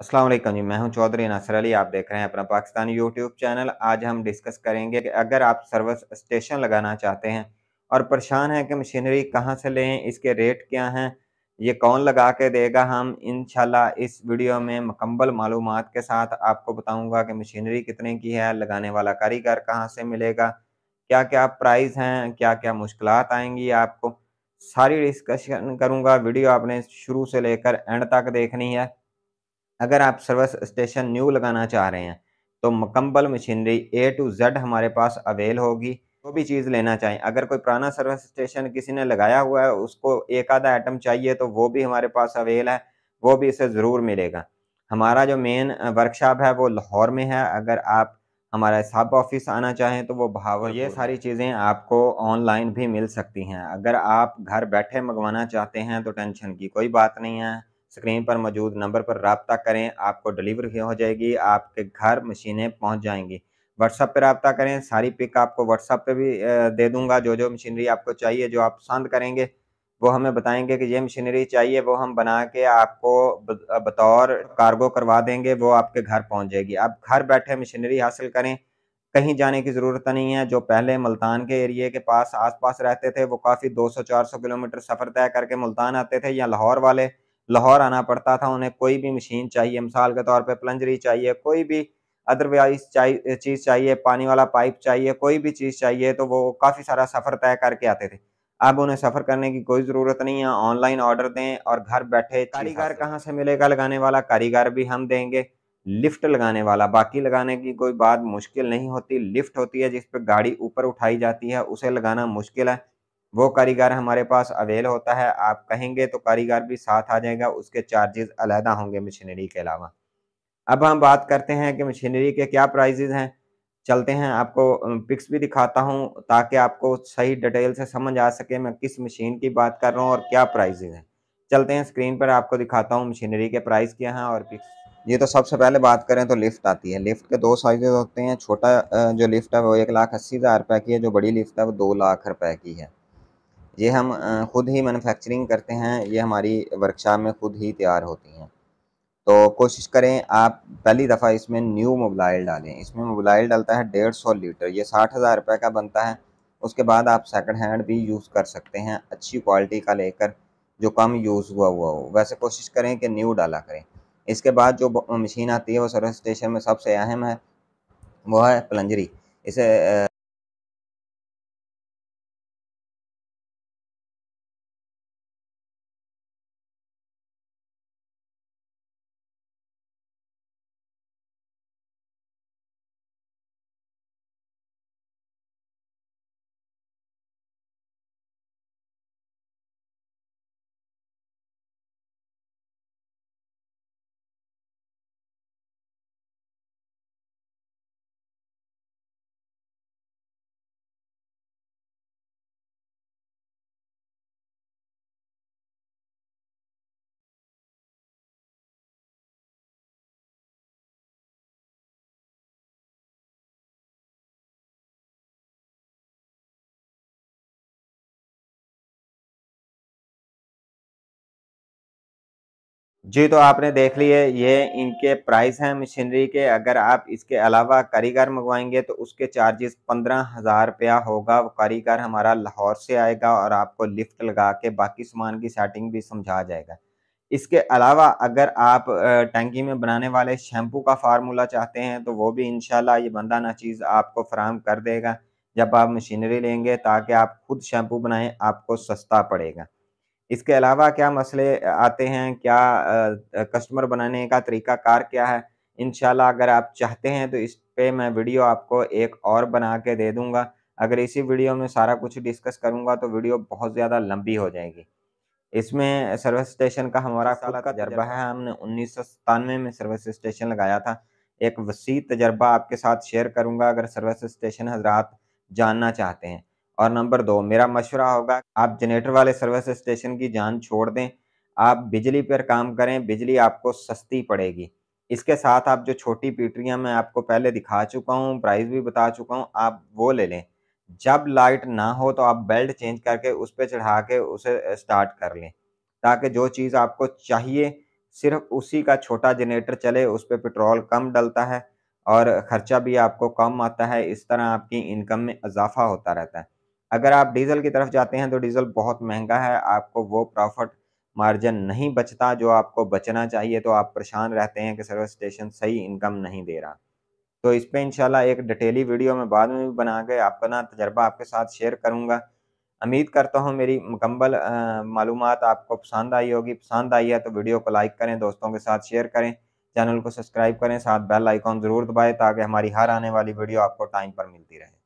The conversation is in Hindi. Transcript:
असलम जी मैं हूं चौधरी नासर अली आप देख रहे हैं अपना पाकिस्तानी यूट्यूब चैनल आज हम डिस्कस करेंगे कि अगर आप सर्विस स्टेशन लगाना चाहते हैं और परेशान हैं कि मशीनरी कहां से लें इसके रेट क्या हैं ये कौन लगा के देगा हम इन इस वीडियो में मकम्मल मालूम के साथ आपको बताऊँगा कि मशीनरी कितने की है लगाने वाला कारीगर कहाँ से मिलेगा क्या क्या प्राइस हैं क्या क्या मुश्किल आएंगी आपको सारी डिस्कशन करूँगा वीडियो आपने शुरू से लेकर एंड तक देखनी है अगर आप सर्विस स्टेशन न्यू लगाना चाह रहे हैं तो मकम्बल मशीनरी ए टू जेड हमारे पास अवेल होगी जो भी चीज़ लेना चाहें अगर कोई पुराना सर्विस स्टेशन किसी ने लगाया हुआ है उसको एक आधा आइटम चाहिए तो वो भी हमारे पास अवेल है वो भी इसे ज़रूर मिलेगा हमारा जो मेन वर्कशॉप है वो लाहौर में है अगर आप हमारा सब ऑफिस आना चाहें तो वो भाव ये सारी चीज़ें आपको ऑनलाइन भी मिल सकती हैं अगर आप घर बैठे मंगवाना चाहते हैं तो टेंशन की कोई बात नहीं है स्क्रीन पर मौजूद नंबर पर रबता करें आपको डिलीवरी हो जाएगी आपके घर मशीनें पहुँच जाएंगी व्हाट्सएप पर रबता करें सारी पिक आपको व्हाट्सएप पर भी दे दूंगा जो जो मशीनरी आपको चाहिए जो आप पसंद करेंगे वो हमें बताएंगे कि ये मशीनरी चाहिए वो हम बना के आपको बतौर कार्गो करवा देंगे वो आपके घर पहुँच जाएगी आप घर बैठे मशीनरी हासिल करें कहीं जाने की ज़रूरत नहीं है जो पहले मुल्तान के एरिए के पास आसपास रहते थे वो काफ़ी 200-400 किलोमीटर सफ़र तय करके मुल्तान आते थे या लाहौर वाले लाहौर आना पड़ता था उन्हें कोई भी मशीन चाहिए मिसाल के तौर पर प्लंजरी चाहिए कोई भी अदरवाइज चाहिए चीज़ चाहिए पानी वाला पाइप चाहिए कोई भी चीज़ चाहिए तो वो काफ़ी सारा सफ़र तय करके आते थे अब उन्हें सफ़र करने की कोई ज़रूरत नहीं है ऑनलाइन ऑर्डर दें और घर बैठे कारीगर कहाँ से मिलेगा लगाने वाला कारीगर भी हम देंगे लिफ्ट लगाने वाला बाकी लगाने की कोई बात मुश्किल नहीं होती लिफ्ट होती है जिस पर गाड़ी ऊपर उठाई जाती है उसे लगाना मुश्किल है वो कारीगर हमारे पास अवेल होता है आप कहेंगे तो कारीगर भी साथ आ जाएगा उसके चार्जेस अलहदा होंगे मशीनरी के अलावा अब हम बात करते हैं कि मशीनरी के क्या प्राइजेज हैं चलते हैं आपको पिक्स भी दिखाता हूं ताकि आपको सही डिटेल से समझ आ सके मैं किस मशीन की बात कर रहा हूं और क्या प्राइजेज हैं चलते हैं स्क्रीन पर आपको दिखाता हूं मशीनरी के प्राइस क्या हैं और पिक्स ये तो सबसे पहले बात करें तो लिफ्ट आती है लिफ्ट के दो साइजेज होते हैं छोटा जो लिफ्ट है वो एक लाख अस्सी हज़ार रुपये की है जो बड़ी लिफ्ट है वो दो लाख रुपए की है ये हम ख़ुद ही मैनुफैक्चरिंग करते हैं ये हमारी वर्कशॉप में ख़ुद ही तैयार होती हैं तो कोशिश करें आप पहली दफ़ा इसमें न्यू मोबाइल डालें इसमें मोबाइल डालता है डेढ़ सौ लीटर ये साठ हज़ार रुपये का बनता है उसके बाद आप सेकंड हैंड भी यूज़ कर सकते हैं अच्छी क्वालिटी का लेकर जो कम यूज़ हुआ हुआ हो वैसे कोशिश करें कि न्यू डाला करें इसके बाद जो मशीन आती है वो सर्विस स्टेशन में सबसे अहम है वो है प्लंजरी इसे जी तो आपने देख लिए ये इनके प्राइस हैं मशीनरी के अगर आप इसके अलावा कारीगर मंगवाएंगे तो उसके चार्जेस पंद्रह हज़ार रुपया होगा वो कारीगर हमारा लाहौर से आएगा और आपको लिफ्ट लगा के बाकी सामान की सेटिंग भी समझा जाएगा इसके अलावा अगर आप टंकी में बनाने वाले शैम्पू का फार्मूला चाहते हैं तो वो भी इन ये बंदा ना चीज़ आपको फ्राहम कर देगा जब आप मशीनरी लेंगे ताकि आप खुद शैम्पू बनाएं आपको सस्ता पड़ेगा इसके अलावा क्या मसले आते हैं क्या कस्टमर बनाने का तरीका कार क्या है इन अगर आप चाहते हैं तो इस पर मैं वीडियो आपको एक और बना के दे दूँगा अगर इसी वीडियो में सारा कुछ डिस्कस करूँगा तो वीडियो बहुत ज़्यादा लंबी हो जाएगी इसमें सर्विस स्टेशन का हमारा खुद का तजर्बा है हमने उन्नीस में सर्विस स्टेशन लगाया था एक वसी तजर्बा आपके साथ शेयर करूँगा अगर सर्विस स्टेशन हजरात जानना चाहते हैं और नंबर दो मेरा मशवरा होगा आप जनरेटर वाले सर्विस स्टेशन की जान छोड़ दें आप बिजली पर काम करें बिजली आपको सस्ती पड़ेगी इसके साथ आप जो छोटी पीटरियाँ मैं आपको पहले दिखा चुका हूँ प्राइस भी बता चुका हूँ आप वो ले लें जब लाइट ना हो तो आप बेल्ट चेंज करके उस पर चढ़ा के उसे स्टार्ट कर लें ताकि जो चीज़ आपको चाहिए सिर्फ उसी का छोटा जनरेटर चले उस पर पेट्रोल कम डलता है और ख़र्चा भी आपको कम आता है इस तरह आपकी इनकम में इजाफा होता रहता है अगर आप डीजल की तरफ जाते हैं तो डीजल बहुत महंगा है आपको वो प्रॉफिट मार्जिन नहीं बचता जो आपको बचना चाहिए तो आप परेशान रहते हैं कि सर्विस स्टेशन सही इनकम नहीं दे रहा तो इस पर इंशाल्लाह एक डिटेली वीडियो में बाद में भी बना के अपना तजर्बा आपके साथ शेयर करूँगा उम्मीद करता हूँ मेरी मुकम्मल मालूम आपको पसंद आई होगी पसंद आई है तो वीडियो को लाइक करें दोस्तों के साथ शेयर करें चैनल को सब्सक्राइब करें साथ बेल आइकॉन ज़रूर दबाएं ताकि हमारी हर आने वाली वीडियो आपको टाइम पर मिलती रहे